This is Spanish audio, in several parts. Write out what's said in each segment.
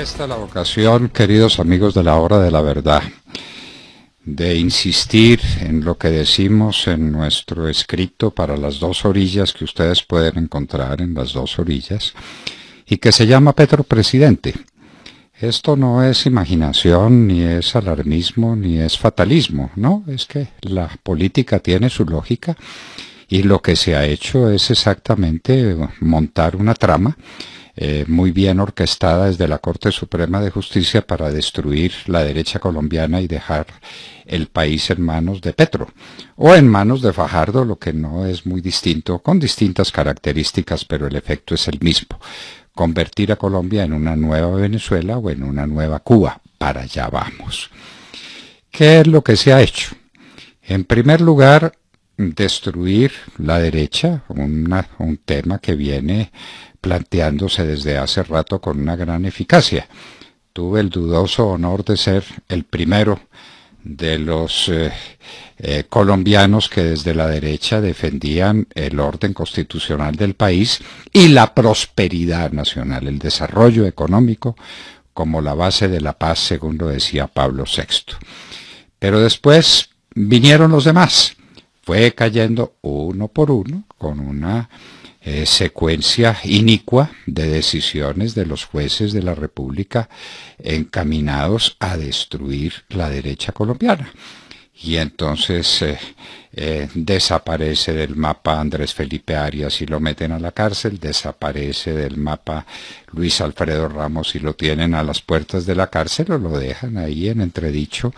esta es la ocasión queridos amigos de la hora de la verdad, de insistir en lo que decimos en nuestro escrito para las dos orillas que ustedes pueden encontrar en las dos orillas y que se llama Petro Presidente. Esto no es imaginación, ni es alarmismo, ni es fatalismo, ¿no? Es que la política tiene su lógica y lo que se ha hecho es exactamente montar una trama eh, muy bien orquestada desde la Corte Suprema de Justicia para destruir la derecha colombiana y dejar el país en manos de Petro o en manos de Fajardo, lo que no es muy distinto, con distintas características, pero el efecto es el mismo. Convertir a Colombia en una nueva Venezuela o en una nueva Cuba. Para allá vamos. ¿Qué es lo que se ha hecho? En primer lugar, destruir la derecha, un tema que viene planteándose desde hace rato con una gran eficacia. Tuve el dudoso honor de ser el primero de los eh, eh, colombianos que desde la derecha defendían el orden constitucional del país y la prosperidad nacional, el desarrollo económico como la base de la paz, según lo decía Pablo VI. Pero después vinieron los demás fue cayendo uno por uno con una eh, secuencia inicua de decisiones de los jueces de la República encaminados a destruir la derecha colombiana. Y entonces eh, eh, desaparece del mapa Andrés Felipe Arias y lo meten a la cárcel, desaparece del mapa Luis Alfredo Ramos y lo tienen a las puertas de la cárcel o lo dejan ahí en entredicho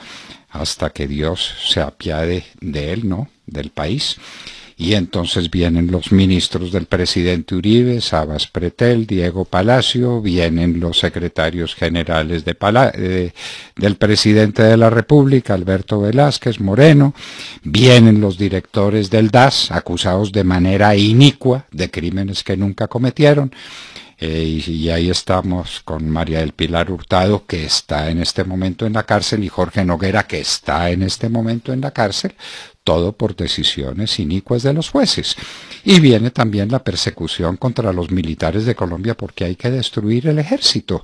hasta que Dios se apiade de él, ¿no? Del país. Y entonces vienen los ministros del presidente Uribe, Sabas Pretel, Diego Palacio, vienen los secretarios generales del presidente de la República, Alberto Velázquez Moreno, vienen los directores del DAS, acusados de manera inicua de crímenes que nunca cometieron, eh, y, ahí estamos con María del Pilar Hurtado, que está en este momento en la cárcel, y Jorge Noguera, que está en este momento en la cárcel, todo por decisiones inicuas de los jueces. Y viene también la persecución contra los militares de Colombia porque hay que destruir el ejército.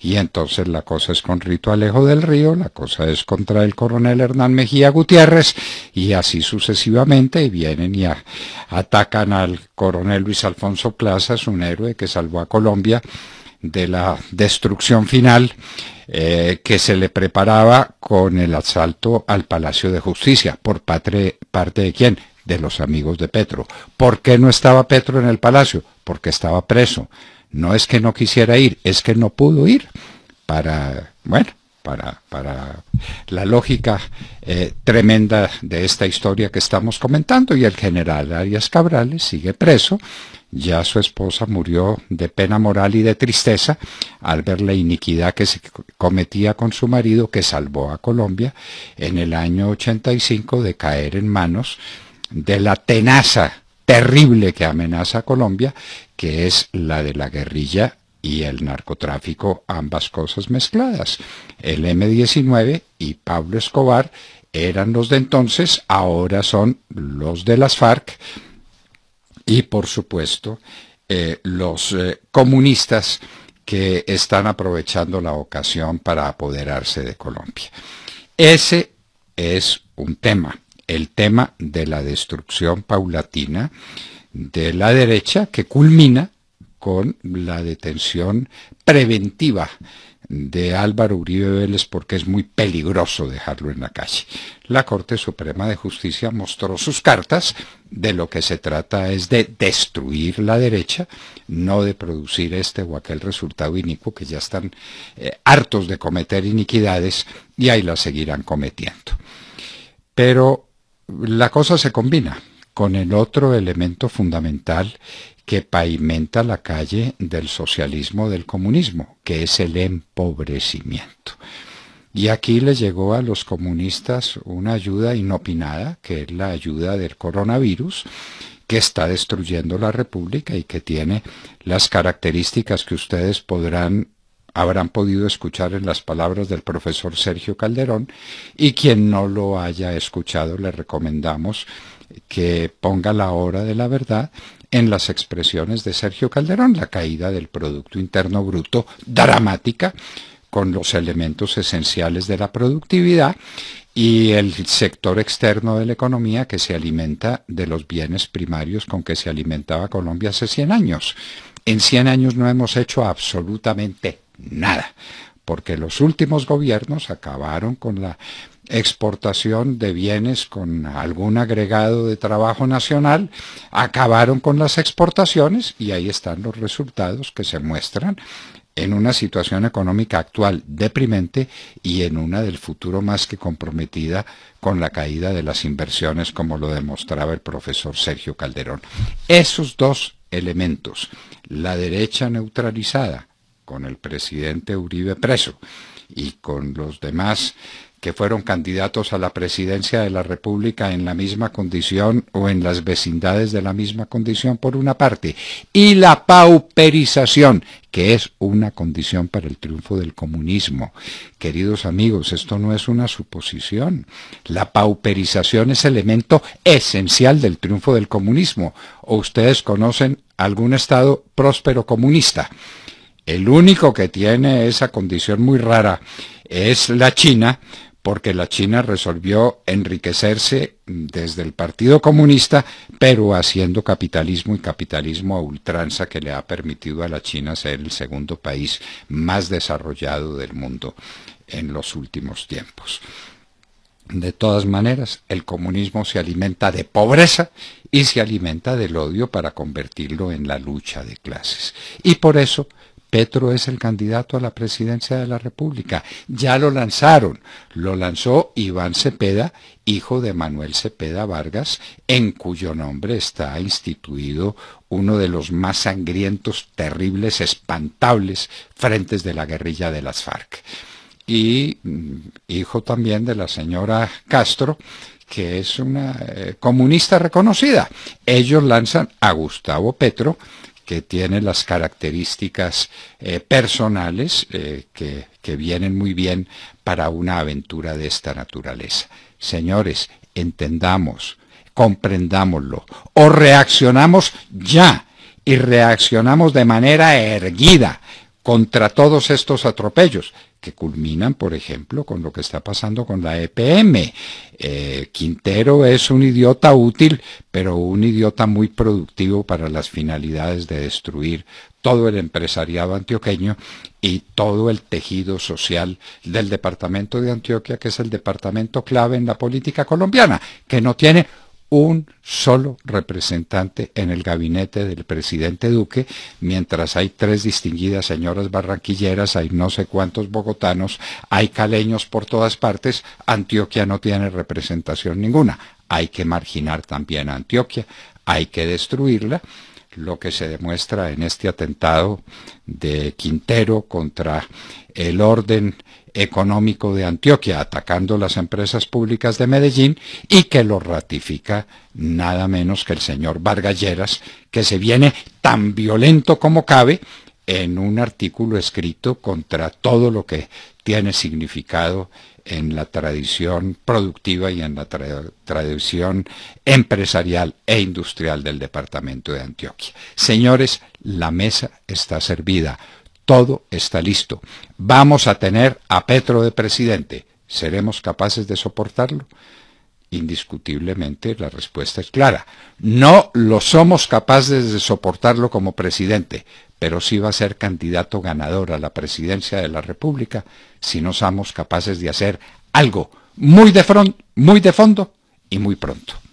Y entonces la cosa es con Rito Alejo del Río, la cosa es contra el coronel Hernán Mejía Gutiérrez, y así sucesivamente, y vienen y atacan al coronel Luis Alfonso Plazas, un héroe que salvó a Colombia de la destrucción final eh, que se le preparaba con el asalto al Palacio de Justicia. ¿Por parte, de quién? De los amigos de Petro. ¿Por qué no estaba Petro en el Palacio? Porque estaba preso. No es que no quisiera ir, es que no pudo ir para, bueno, para, para, la lógica eh, tremenda de esta historia que estamos comentando. Y el general Arias Cabrales sigue preso ya su esposa murió de pena moral y de tristeza al ver la iniquidad que se cometía con su marido que salvó a Colombia en el año 85 de caer en manos de la tenaza terrible que amenaza a Colombia, que es la de la guerrilla y el narcotráfico, ambas cosas mezcladas. El M-19 y Pablo Escobar eran los de entonces, ahora son los de las FARC, y por supuesto eh, los eh, comunistas que están aprovechando la ocasión para apoderarse de Colombia. Ese es un tema, el tema de la destrucción paulatina de la derecha que culmina con la detención preventiva de Álvaro Uribe Vélez porque es muy peligroso dejarlo en la calle. La Corte Suprema de Justicia mostró sus cartas, de lo que se trata es de destruir la derecha, no de producir este o aquel resultado inicuo que ya están eh, hartos de cometer iniquidades y ahí la seguirán cometiendo. Pero la cosa se combina con el otro elemento fundamental que pavimenta la calle del socialismo del comunismo, que es el empobrecimiento. Y aquí le llegó a los comunistas una ayuda inopinada, que es la ayuda del coronavirus, que está destruyendo la república y que tiene las características que ustedes podrán habrán podido escuchar en las palabras del profesor Sergio Calderón y quien no lo haya escuchado le recomendamos que ponga la hora de la verdad en las expresiones de Sergio Calderón, la caída del Producto Interno Bruto dramática con los elementos esenciales de la productividad y el sector externo de la economía que se alimenta de los bienes primarios con que se alimentaba Colombia hace 100 años. En 100 años no hemos hecho absolutamente nada, porque los últimos gobiernos acabaron con la exportación de bienes con algún agregado de trabajo nacional, acabaron con las exportaciones y ahí están los resultados que se muestran en una situación económica actual deprimente y en una del futuro más que comprometida con la caída de las inversiones como lo demostraba el profesor Sergio Calderón. Esos dos elementos, la derecha neutralizada con el presidente Uribe preso y con los demás que fueron candidatos a la presidencia de la República en la misma condición o en las vecindades de la misma condición por una parte, y la pauperización, que es una condición para el triunfo del comunismo. Queridos amigos, esto no es una suposición. La pauperización es elemento esencial del triunfo del comunismo. ¿O ustedes conocen algún Estado próspero comunista? El único que tiene esa condición muy rara es la China, porque la China resolvió enriquecerse desde el Partido Comunista, pero haciendo capitalismo y capitalismo a ultranza que le ha permitido a la China ser el segundo país más desarrollado del mundo en los últimos tiempos. De todas maneras, el comunismo se alimenta de pobreza y se alimenta del odio para convertirlo en la lucha de clases. Y por eso Petro es el candidato a la presidencia de la República. Ya lo lanzaron. Lo lanzó Iván Cepeda, hijo de Manuel Cepeda Vargas, en cuyo nombre está instituido uno de los más sangrientos, terribles, espantables frentes de la guerrilla de las FARC. Y mm, hijo también de la señora Castro, que es una eh, comunista reconocida. Ellos lanzan a Gustavo Petro, que tiene las características eh, personales eh, que, que vienen muy bien para una aventura de esta naturaleza. Señores, entendamos, comprendámoslo, o reaccionamos ya y reaccionamos de manera erguida contra todos estos atropellos, que culminan, por ejemplo, con lo que está pasando con la EPM. Eh, Quintero es un idiota útil, pero un idiota muy productivo para las finalidades de destruir todo el empresariado antioqueño y todo el tejido social del departamento de Antioquia, que es el departamento clave en la política colombiana, que no tiene un solo representante en el gabinete del presidente Duque, mientras hay tres distinguidas señoras barranquilleras, hay no sé cuántos bogotanos, hay caleños por todas partes, Antioquia no tiene representación ninguna. Hay que marginar también a Antioquia, hay que destruirla, lo que se demuestra en este atentado de Quintero contra el orden económico de Antioquia, atacando las empresas públicas de Medellín, y que lo ratifica nada menos que el señor Vargalleras, que se viene tan violento como cabe en un artículo escrito contra todo lo que tiene significado en la tradición productiva y en la tradición empresarial e industrial del departamento de Antioquia. Señores, la mesa está servida. Todo está listo. Vamos a tener a Petro de presidente. ¿Seremos capaces de soportarlo? Indiscutiblemente la respuesta es clara. No lo somos capaces de soportarlo como presidente, pero sí va a ser candidato ganador a la presidencia de la República si no somos capaces de hacer algo muy de, front, muy de fondo y muy pronto.